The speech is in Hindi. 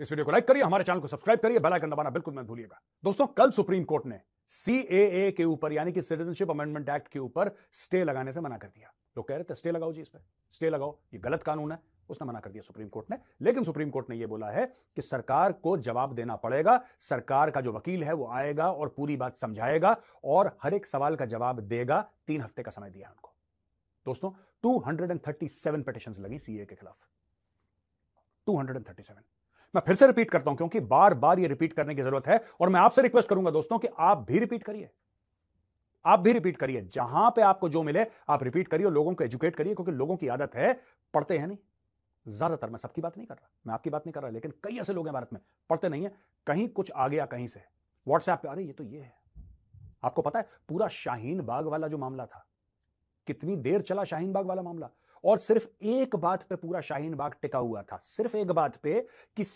इस वीडियो को लाइक करिए हमारे चैनल को सब्सक्राइब करिए बेल आइकन दबाना बिल्कुल मत भूलिएगा दोस्तों कल सुप्रीम कोर्ट ने सीएए के ऊपर यानी कि सिटीजनशिप अमेंडमेंट एक्ट के ऊपर स्टे लगाने से मना कर दिया लोग कह रहे थे स्टे लगाओ जी इस पर स्टे लगाओ ये गलत कानून है उसने मना कर दिया सुप्रीम कोर्ट ने लेकिन सुप्रीम कोर्ट ने यह बोला है कि सरकार को जवाब देना पड़ेगा सरकार का जो वकील है वो आएगा और पूरी बात समझाएगा और हर एक सवाल का जवाब देगा तीन हफ्ते का समय दिया उनको दोस्तों 237 पिटिशंस लगी सीए के खिलाफ 237 मैं फिर से रिपीट करता हूं क्योंकि बार बार ये रिपीट करने की जरूरत है और मैं आपसे रिक्वेस्ट करूंगा दोस्तों कि आप भी रिपीट करिए आप भी रिपीट करिए जहां पे आपको जो मिले आप रिपीट करिए लोगों को एजुकेट करिए क्योंकि लोगों की आदत है पढ़ते हैं नहीं ज्यादातर मैं सबकी बात नहीं कर रहा मैं आपकी बात नहीं कर रहा लेकिन कई ऐसे लोग हैं भारत में पढ़ते नहीं है कहीं कुछ आ गया कहीं से व्हाट्सएप पे अरे ये तो ये है आपको पता है पूरा शाहीन बाग वाला जो मामला था कितनी देर चला शाहीन बाग वाला मामला और सिर्फ एक बात पे पूरा शाहीन बाग टिका हुआ था सिर्फ एक बात पे कि